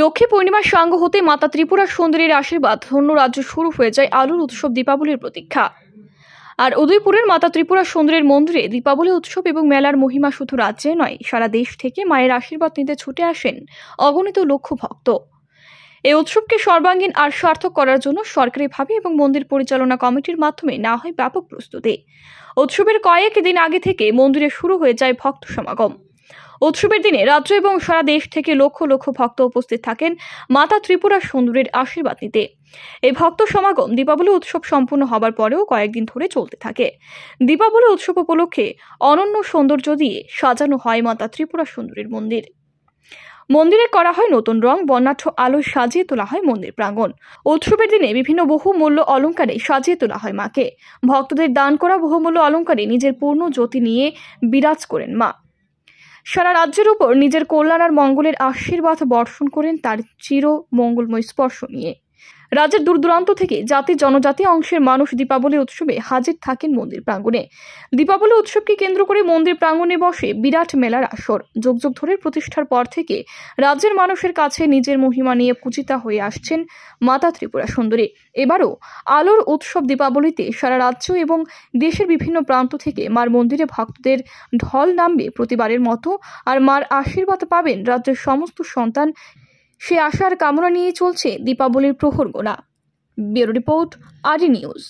লক্ষ্মী পূর্ণিমার সাঙ্গ হতে মাতা ত্রিপুরা সুন্দরীর আশীর্বাদ অন্য রাজ্য শুরু হয়ে যায় আলোর উৎসব দীপাবলির প্রতীক্ষা আর উদয়পুরের মাতা ত্রিপুরা সুন্দরীর মন্দিরে দীপাবলি উৎসব এবং মেলার মহিমা শুধু রাজ্যে নয় সারা দেশ থেকে মায়ের আশীর্বাদ নিতে ছুটে আসেন অগণিত লক্ষ ভক্ত এই উৎসবকে সর্বাঙ্গীন আর সার্থক করার জন্য সরকারিভাবে এবং মন্দির পরিচালনা কমিটির মাধ্যমে না হয় ব্যাপক প্রস্তুতি উৎসবের কয়েক দিন আগে থেকে মন্দিরে শুরু হয়ে যায় ভক্ত সমাগম উৎসবের দিনে রাজ্য এবং সারা দেশ থেকে লক্ষ লক্ষ ভক্ত উপস্থিত থাকেন মাতা ত্রিপুরা সুন্দরীর আশীর্বাদ নিতে এই ভক্ত সমাগম দীপাবলি উৎসব সম্পূর্ণ হবার পরেও কয়েকদিন ধরে চলতে থাকে দীপাবলি উৎসব উপলক্ষে অনন্য সৌন্দর্য দিয়ে সাজানো হয় মাতা ত্রিপুরা সুন্দরীর মন্দির মন্দিরে করা হয় নতুন রং বর্ণাঢ্য আলো সাজিয়ে তোলা হয় মন্দির প্রাঙ্গণ উৎসবের দিনে বিভিন্ন বহুমূল্য অলঙ্কারে সাজিয়ে তোলা হয় মাকে ভক্তদের দান করা বহুমূল্য অলঙ্কারে নিজের পূর্ণ জ্যোতি নিয়ে বিরাজ করেন মা সারা রাজ্যের উপর নিজের কল্যাণ আর মঙ্গলের আশীর্বাদ বর্ষণ করেন তার চির মঙ্গলময় স্পর্শ নিয়ে রাজ্যের দূর দূরান্ত থেকে জাতি জনজাতি অংশের মানুষ দীপাবলি উৎসবে হাজির থাকেন মন্দির প্রাঙ্গণে দীপাবলি উৎসবকে কেন্দ্র করে মন্দির প্রাঙ্গণে বসে বিরাট মেলার আসর যোগ যোগ ধরে প্রতিষ্ঠার পর থেকে রাজ্যের মানুষের কাছে নিজের মহিমা নিয়ে পূজিতা হয়ে আসছেন মাতা ত্রিপুরা সুন্দরী এবারও আলোর উৎসব দীপাবলিতে সারা রাজ্য এবং দেশের বিভিন্ন প্রান্ত থেকে মার মন্দিরে ভক্তদের ঢল নামবে প্রতিবারের মতো আর মার আশীর্বাদ পাবেন রাজ্যের সমস্ত সন্তান সে আশার কামনা নিয়ে চলছে দীপাবলির প্রহর গোনা ব্যুরো রিপোর্ট আরই নিউজ